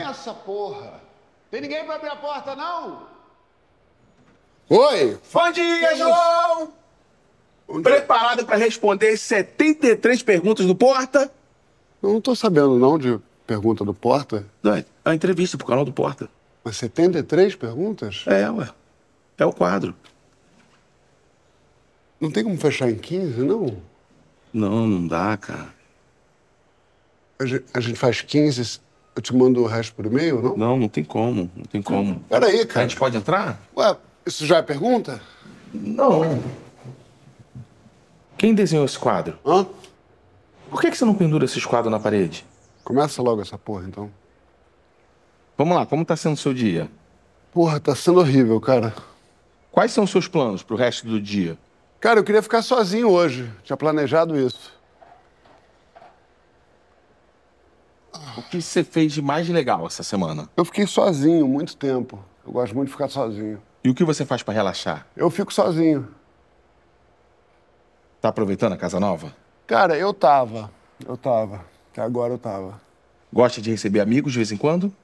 É essa porra? Tem ninguém para abrir a porta, não? Oi! Bom dia, João! Onde? Preparado para responder 73 perguntas do Porta? Eu não tô sabendo, não, de pergunta do Porta. Não, é a entrevista pro canal do Porta. Mas 73 perguntas? É, ué. É o quadro. Não tem como fechar em 15, não? Não, não dá, cara. A gente, a gente faz 15 eu te mando o resto por e-mail, não? Não, não tem como, não tem como. Peraí, cara. A gente pode entrar? Ué, isso já é pergunta? Não. Quem desenhou esse quadro? Hã? Por que, que você não pendura esse quadro na parede? Começa logo essa porra, então. Vamos lá, como tá sendo o seu dia? Porra, tá sendo horrível, cara. Quais são os seus planos pro resto do dia? Cara, eu queria ficar sozinho hoje. Tinha planejado isso. O que você fez de mais legal essa semana? Eu fiquei sozinho muito tempo. Eu gosto muito de ficar sozinho. E o que você faz para relaxar? Eu fico sozinho. Tá aproveitando a casa nova? Cara, eu tava. Eu tava. Até agora eu tava. Gosta de receber amigos de vez em quando?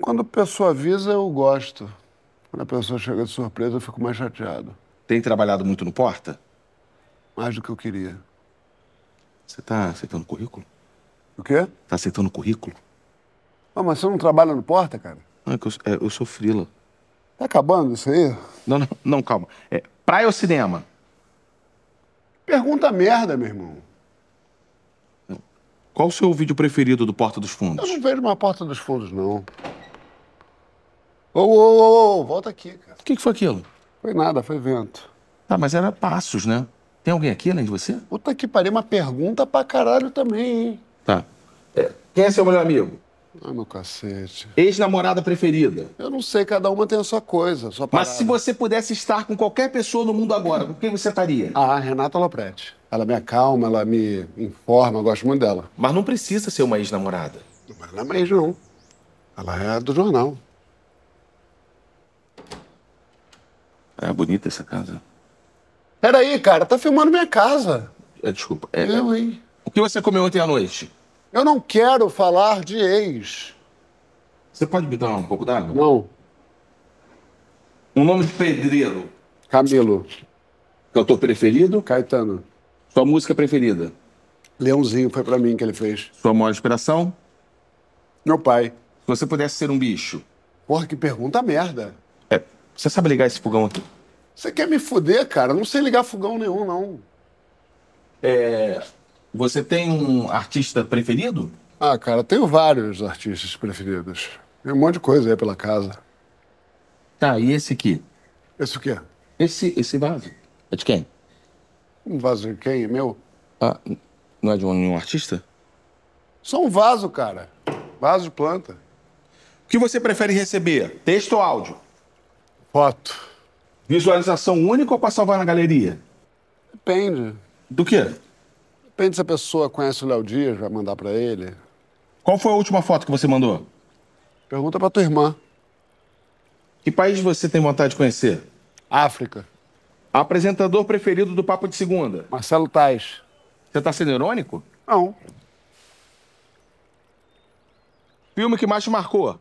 Quando a pessoa avisa, eu gosto. Quando a pessoa chega de surpresa, eu fico mais chateado. Tem trabalhado muito no Porta? Mais do que eu queria. Você tá aceitando currículo? O quê? Tá aceitando currículo? Ah, mas você não trabalha no Porta, cara? Não, é que eu, é, eu sou frila. Tá acabando isso aí? Não, não, não calma. É praia ou cinema? Pergunta merda, meu irmão. Qual o seu vídeo preferido do Porta dos Fundos? Eu não vejo uma Porta dos Fundos, não. Ô, ô, ô, volta aqui, cara. O que, que foi aquilo? Foi nada, foi vento. Tá, mas era passos, né? Tem alguém aqui além de você? Puta que pariu, uma pergunta pra caralho também, hein? Tá. É. Quem é seu melhor amigo? Ai, ah, meu cacete. Ex-namorada preferida? Eu não sei, cada uma tem a sua coisa, a sua parada. Mas se você pudesse estar com qualquer pessoa no mundo agora, com quem você estaria? Ah, Renata Lopretti. Ela me acalma, ela me informa, eu gosto muito dela. Mas não precisa ser uma ex-namorada. não é uma ex, não. Ela é do jornal. É bonita essa casa. Peraí, cara, tá filmando minha casa. É, desculpa. É, eu, é. hein? O que você comeu ontem à noite? Eu não quero falar de ex. Você pode me dar um pouco d'água? Não. Um nome de pedreiro. Camilo. Cantor preferido? Caetano. Sua música preferida? Leãozinho foi para mim que ele fez. Sua maior inspiração? Meu pai. Se você pudesse ser um bicho? Porra, que pergunta merda. É, você sabe ligar esse fogão aqui? Você quer me fuder, cara? Eu não sei ligar fogão nenhum, não. É, você tem um artista preferido? Ah, cara, tenho vários artistas preferidos. Tem um monte de coisa aí pela casa. Tá, e esse aqui? Esse o quê? Esse, esse vaso. É de quem? Um vaso de quem? É meu? Ah, não é de nenhum artista? Só um vaso, cara. Vaso de planta. O que você prefere receber? Texto ou áudio? Foto. Visualização única ou para salvar na galeria? Depende. Do quê? repente, se a pessoa conhece o Léo Dias, vai mandar para ele. Qual foi a última foto que você mandou? Pergunta para tua irmã. Que país você tem vontade de conhecer? África. Apresentador preferido do Papo de Segunda? Marcelo Tais. Você tá sendo irônico? Não. Filme que mais te marcou?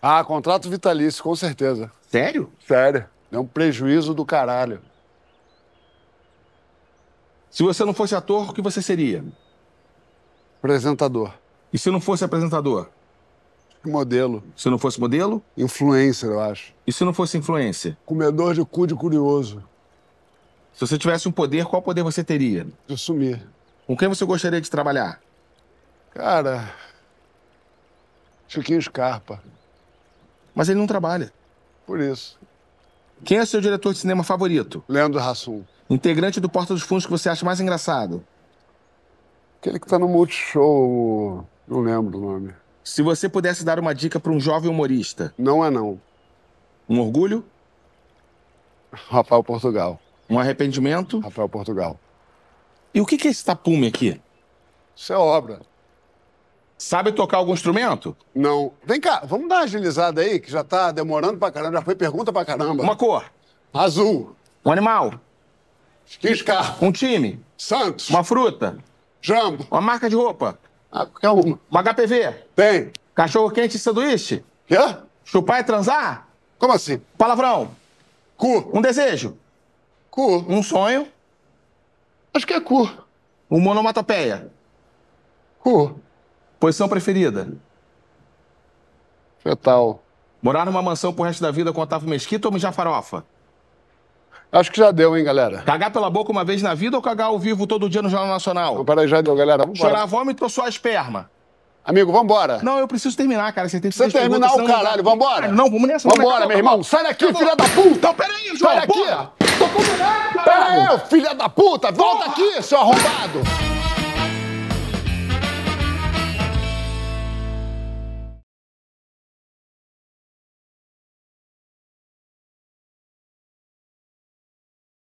Ah, Contrato Vitalício, com certeza. Sério? Sério. É um prejuízo do caralho. Se você não fosse ator, o que você seria? Apresentador. E se não fosse apresentador? Modelo. Se não fosse modelo? Influencer, eu acho. E se não fosse influencer? Comedor de cu de curioso. Se você tivesse um poder, qual poder você teria? De sumir. Com quem você gostaria de trabalhar? Cara. Chiquinho Scarpa. Mas ele não trabalha. Por isso. Quem é seu diretor de cinema favorito? Leandro Hassum. Integrante do Porta dos Fundos que você acha mais engraçado? Aquele que tá no Multishow, não lembro o nome. Se você pudesse dar uma dica para um jovem humorista. Não é não. Um orgulho? Rafael Portugal. Um arrependimento? Rafael Portugal. E o que é esse tapume aqui? Isso é obra. Sabe tocar algum instrumento? Não. Vem cá, vamos dar uma agilizada aí, que já tá demorando pra caramba, já foi pergunta pra caramba. Uma cor. Azul. Um animal. Um time. Santos. Uma fruta. Jambo. Uma marca de roupa. Ah, qualquer uma. Uma HPV. Tem. Cachorro quente e sanduíche. Quê? Yeah? Chupar e transar? Como assim? Palavrão. Cu. Um desejo. Cu. Um sonho. Acho que é cu. Uma onomatopeia. Cu. Posição preferida. Fetal. Morar numa mansão pro resto da vida com Otávio Mesquita ou mijar farofa? Acho que já deu, hein, galera? Cagar pela boca uma vez na vida ou cagar ao vivo todo dia no Jornal Nacional? Não, peraí, já deu, galera. Vambora. Chorar vômito ou só esperma? Amigo, vambora. Não, eu preciso terminar, cara. Você tem que terminar o caralho, não... vambora. não, vamos nessa. Vambora, meu irmão. Sai daqui, filha da puta. Então, peraí, João. Sai daqui. Porra. Tô combinado, cara. Peraí, filha da puta. Volta porra. aqui, seu arrombado.